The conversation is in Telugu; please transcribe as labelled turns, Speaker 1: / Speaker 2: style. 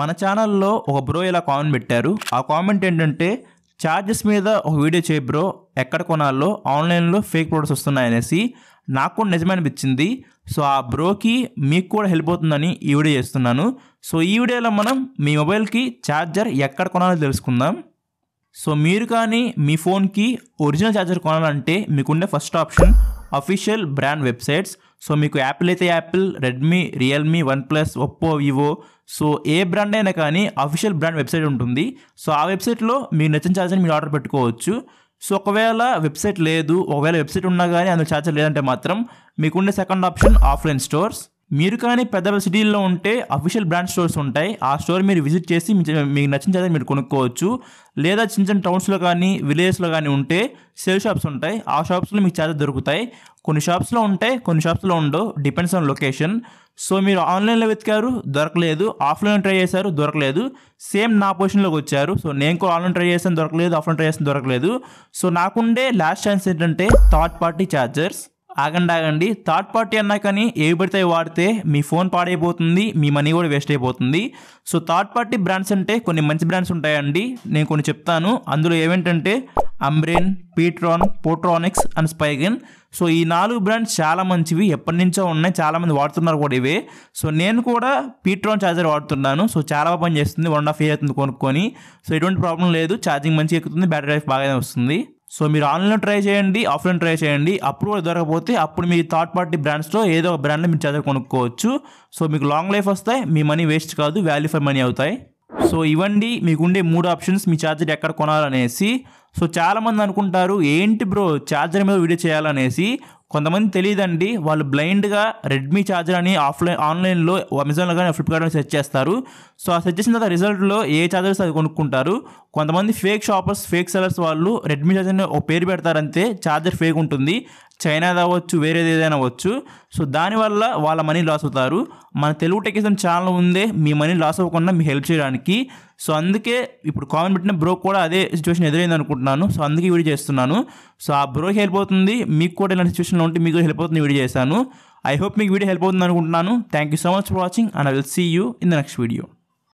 Speaker 1: మన ఛానల్లో ఒక బ్రో ఇలా కామెంట్ పెట్టారు ఆ కామెంట్ ఏంటంటే ఛార్జెస్ మీద ఒక వీడియో చేయి బ్రో ఎక్కడ కొనాలో ఆన్లైన్లో ఫేక్ ప్రొడక్ట్స్ వస్తున్నాయనేసి నాకు కూడా నిజమే అనిపించింది సో ఆ బ్రోకి మీకు కూడా హెల్ప్ అవుతుందని ఈ వీడియో చేస్తున్నాను సో ఈ వీడియోలో మనం మీ మొబైల్కి ఛార్జర్ ఎక్కడ కొనాలో తెలుసుకుందాం సో మీరు కానీ మీ ఫోన్కి ఒరిజినల్ ఛార్జర్ కొనాలంటే మీకుండే first option official brand websites so మీకు యాపిల్ అయితే Apple Redmi Realme OnePlus Oppo Vivo so ఏ బ్రాండ్ అయినా కానీ అఫీషియల్ బ్రాండ్ వెబ్సైట్ ఉంటుంది సో ఆ వెబ్సైట్లో మీరు నచ్చిన ఛార్జర్ని మీరు ఆర్డర్ పెట్టుకోవచ్చు సో ఒకవేళ వెబ్సైట్ లేదు ఒకవేళ వెబ్సైట్ ఉన్నా కానీ అందులో ఛార్జర్ లేదంటే మాత్రం మీకుండే సెకండ్ ఆప్షన్ ఆఫ్లైన్ స్టోర్స్ మీరు కానీ పెద్ద పెద్ద సిటీల్లో ఉంటే అఫీషియల్ బ్రాండ్ స్టోర్స్ ఉంటాయి ఆ స్టోర్ మీరు విజిట్ చేసి మీకు నచ్చిన చేత మీరు కొనుక్కోవచ్చు లేదా చిన్న చిన్న టౌన్స్లో కానీ విలేజెస్లో కానీ ఉంటే సేల్ షాప్స్ ఉంటాయి ఆ షాప్స్లో మీకు చేత దొరుకుతాయి కొన్ని షాప్స్లో ఉంటాయి కొన్ని షాప్స్లో ఉండవు డిపెండ్స్ ఆన్ లొకేషన్ సో మీరు ఆన్లైన్లో వెతికారు దొరకలేదు ఆఫ్లైన్ ట్రై చేశారు దొరకలేదు సేమ్ నా పొజిషన్లోకి వచ్చారు సో నేను కూడా ఆన్లైన్ ట్రై చేసాను దొరకలేదు ఆఫ్లైన్ ట్రై చేస్తాను దొరకలేదు సో నాకుండే లాస్ట్ ఛాన్స్ ఏంటంటే థర్డ్ పార్టీ ఛార్జర్స్ ఆగండి ఆగండి థర్డ్ పార్టీ అన్నా కానీ ఏవి పడితే వాడితే మీ ఫోన్ పాడైపోతుంది మీ మనీ కూడా వేస్ట్ అయిపోతుంది సో థర్డ్ పార్టీ బ్రాండ్స్ అంటే కొన్ని మంచి బ్రాండ్స్ ఉంటాయండి నేను కొన్ని చెప్తాను అందులో ఏమేంటంటే Ambrane pTron Portronics and Spigen so ఈ నాలుగు బ్రాండ్స్ చాలా మంచివి ఎప్పటి నుంచో ఉన్నాయి చాలామంది వాడుతున్నారు కూడా ఇవే సో నేను కూడా పీట్రాన్ ఛార్జర్ వాడుతున్నాను సో చాలా పని చేస్తుంది వన్ అండ్ హాఫ్ ఇయర్ అవుతుంది కొనుక్కొని సో ఎటువంటి ప్రాబ్లం లేదు ఛార్జింగ్ మంచిగా ఎక్కుతుంది బ్యాటరీ లైఫ్ బాగానే వస్తుంది సో మీరు ఆన్లైన్లో ట్రై చేయండి ఆఫ్లైన్ ట్రై చేయండి అప్రూవల్ దొరకపోతే అప్పుడు మీ థర్డ్ పార్టీ బ్రాండ్స్లో ఏదో ఒక బ్రాండ్ మీరు చదివి కొనుక్కోవచ్చు సో మీకు లాంగ్ లైఫ్ వస్తాయి మీ మనీ వేస్ట్ కాదు వాల్యూ ఫర్ మనీ అవుతాయి సో ఇవ్వండి మీకుండే మూడు ఆప్షన్స్ మీ ఛార్జర్ ఎక్కడ కొనాలనేసి సో చాలామంది అనుకుంటారు ఏంటి బ్రో ఛార్జర్ మీద వీడియో చేయాలనేసి కొంతమంది తెలియదండి వాళ్ళు బ్లైండ్గా రెడ్మీ ఛార్జర్ అని ఆఫ్లైన్ ఆన్లైన్లో అమెజాన్లో కానీ ఫ్లిప్కార్ట్లో సెర్చ్ చేస్తారు సో ఆ సెర్చ్ చేసిన తర్వాత రిజల్ట్లో ఏ ఛార్జర్స్ అది కొనుక్కుంటారు కొంతమంది ఫేక్ షాపర్స్ ఫేక్ సెలర్స్ వాళ్ళు రెడ్మీ ఛార్జర్ని ఒక పేరు పెడతారంతే ఛార్జర్ ఫేక్ ఉంటుంది చైనాది అవ్వచ్చు వేరేది ఏదైనా అవ్వచ్చు సో దానివల్ల వాళ్ళ మనీ లాస్ అవుతారు మన తెలుగు టెక్నిజం ఛానల్ ఉందే మీ మనీ లాస్ అవ్వకుండా మీ హెల్ప్ చేయడానికి సో అందుకే ఇప్పుడు కామెంట్ పెట్టిన బ్రో కూడా అదే సిచ్యువేషన్ ఎదురైంది అనుకుంటున్నాను సో అందుకే వీడియో చేస్తున్నాను సో ఆ బ్రోకి హెల్ప్ అవుతుంది మీకు కూడా ఇలాంటి సిచ్యువేషన్లో ఉంటే మీకు హెల్ప్ అవుతుంది వీడియో చేశాను ఐ హోప్ మీకు వీడియో హెల్ప్ అవుతుంది అనుకుంటున్నాను thank you so much for watching and I will see you in the next video